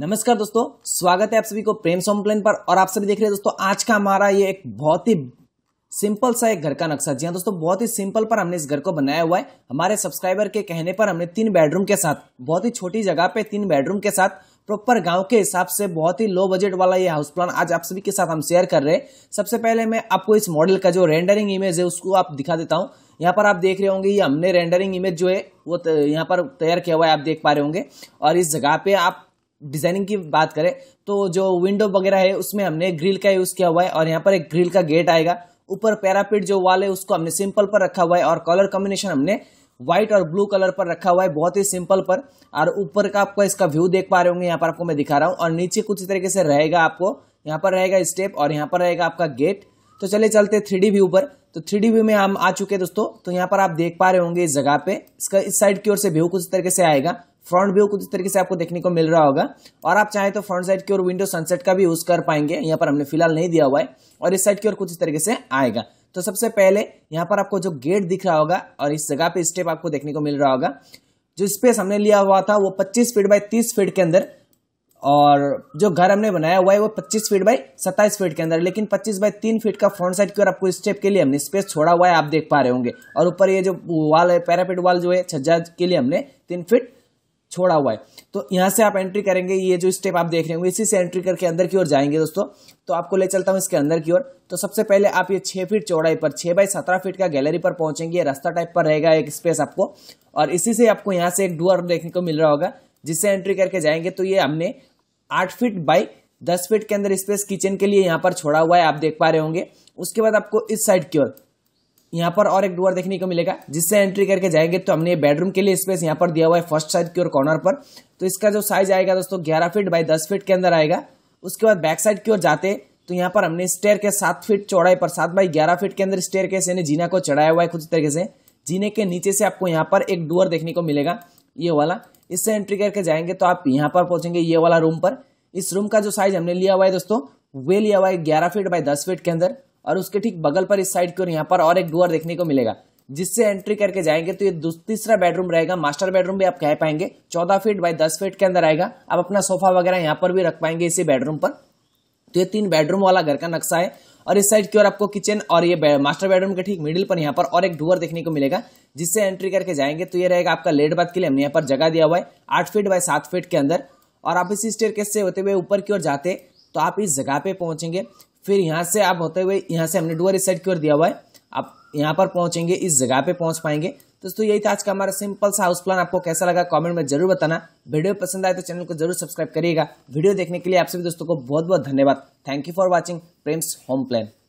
नमस्कार दोस्तों स्वागत है आप सभी को प्रेम सोमप्लेन पर और आप सभी देख रहे हैं दोस्तों आज का हमारा ये एक बहुत ही सिंपल सा एक घर का नक्शा जी हाँ दोस्तों बहुत ही सिंपल पर हमने इस घर को बनाया हुआ है हमारे सब्सक्राइबर के कहने पर हमने तीन बेडरूम के साथ बहुत ही छोटी जगह पे तीन बेडरूम के साथ प्रॉपर गांव के हिसाब से बहुत ही लो बजट वाला ये हाउस प्लान आज आप सभी के साथ हम शेयर कर रहे हैं सबसे पहले मैं आपको इस मॉडल का जो रेंडरिंग इमेज है उसको आप दिखा देता हूँ यहाँ पर आप देख रहे होंगे ये हमने रेंडरिंग इमेज जो है वो यहाँ पर तैयार किया हुआ है आप देख पा रहे होंगे और इस जगह पे आप डिजाइनिंग की बात करें तो जो विंडो वगैरह है उसमें हमने ग्रिल का यूज किया हुआ है और यहाँ पर एक ग्रिल का गेट आएगा ऊपर पैरापिट जो वाल है उसको हमने सिंपल पर रखा हुआ है और कलर कॉम्बिनेशन हमने व्हाइट और ब्लू कलर पर रखा हुआ है बहुत ही सिंपल पर और ऊपर का आपको इसका व्यू देख पा रहे होंगे यहाँ पर आपको मैं दिखा रहा हूँ और नीचे कुछ तरीके से रहेगा आपको यहाँ पर रहेगा स्टेप और यहाँ पर रहेगा आपका गेट तो चले चलते थ्री व्यू पर तो थ्री व्यू में हम आ चुके हैं दोस्तों तो यहाँ पर आप देख पा रहे होंगे इस जगह पे इसका इस साइड की ओर से व्यू कुछ तरीके से आएगा फ्रंट व्यू कुछ इस तरीके से आपको देखने को मिल रहा होगा और आप चाहे तो फ्रंट साइड की ओर विंडो सनसेट का भी यूज कर पाएंगे यहाँ पर हमने फिलहाल नहीं दिया हुआ है और इस साइड की ओर कुछ इस तरीके से आएगा तो सबसे पहले यहाँ पर आपको जो गेट दिख रहा होगा और इस जगह पे स्टेप आपको देखने को मिल रहा होगा जो स्पेस हमने लिया हुआ था वो पच्चीस फीट बाय तीस फीट के अंदर और जो घर हमने बनाया हुआ है वो पच्चीस फीट बाय सत्ताईस फीट के अंदर लेकिन पच्चीस बाय तीन फीट का फ्रंट साइड की ओर आपको स्टेप के लिए हमने स्पेस छोड़ा हुआ है आप देख पा रहे होंगे और ऊपर ये जो वाल है पैरापेट वाल जो है छज्जा के लिए हमने तीन फीट छोड़ा हुआ है तो यहाँ से आप एंट्री करेंगे ये जो स्टेप आप देख रहे होंगे इसी से एंट्री करके अंदर की ओर जाएंगे दोस्तों तो आपको ले चलता हूँ इसके अंदर की ओर तो सबसे पहले आप ये छः फीट चौड़ाई पर छः बाई सत्रह फीट का गैलरी पर पहुंचेंगे ये रास्ता टाइप पर रहेगा एक स्पेस आपको और इसी से आपको यहाँ से एक डुअर देखने को मिल रहा होगा जिससे एंट्री करके जाएंगे तो ये हमने आठ फीट बाई दस फीट के अंदर स्पेस किचन के लिए यहाँ पर छोड़ा हुआ है आप देख पा रहे होंगे उसके बाद आपको इस साइड की ओर यहाँ पर और एक डोर देखने को मिलेगा जिससे एंट्री करके जाएंगे तो हमने बेडरूम के लिए स्पेस यहाँ पर दिया हुआ है फर्स्ट साइड की ओर कॉर्नर पर तो इसका जो साइज आएगा दोस्तों ग्यारह फीट बाई दस फीट के अंदर आएगा उसके बाद बैक साइड की ओर जाते तो यहाँ पर हमने स्टेयर के सात फीट चौड़ाई पर सात बाई ग्यारह फीट के अंदर स्टेयर के यानी जीना को चढ़ाया हुआ है कुछ तरीके से जीने के नीचे से आपको यहाँ पर एक डोर देखने को मिलेगा ये वाला इससे एंट्री करके जाएंगे तो आप यहाँ पर पहुंचेंगे ये वाला रूम पर इस रूम का जो साइज हमने लिया हुआ है दोस्तों वे लिया हुआ है ग्यारह फीट बाय दस फीट के अंदर और उसके ठीक बगल पर इस साइड की ओर यहाँ पर और एक डुअर देखने को मिलेगा जिससे एंट्री करके जाएंगे तो ये तीसरा बेडरूम रहेगा मास्टर बेडरूम भी आप कह पाएंगे चौदह फीट बाई दस फीट के अंदर आएगा आप अपना सोफा वगैरह यहाँ पर भी रख पाएंगे इसी बेडरूम पर तो ये तीन बेडरूम वाला घर का नक्शा है और इस साइड की ओर आपको किचन और ये मास्टर बेडरूम के ठीक मिडिल पर यहाँ पर और एक डुअर देखने को मिलेगा जिससे एंट्री करके जाएंगे तो ये रहेगा आपका लेट बाथ के लिए हमने यहाँ पर जगह दिया हुआ है आठ फीट बाय सात फीट के अंदर और आप इसी स्टेयर से होते हुए ऊपर की ओर जाते तो आप इस जगह पे पहुंचेंगे फिर यहाँ से आप होते हुए यहाँ से हमने डुअर इस साइड की ओर दिया हुआ है आप यहाँ पर पहुँचेंगे इस जगह पे पहुँच पाएंगे दोस्तों यही था आज का हमारा सिंपल सा हाउस प्लान आपको कैसा लगा कमेंट में जरूर बताना वीडियो पसंद आए तो चैनल को जरूर सब्सक्राइब करिएगा वीडियो देखने के लिए आप सभी दोस्तों को बहुत बहुत धन्यवाद thank you for watching Prem's home plan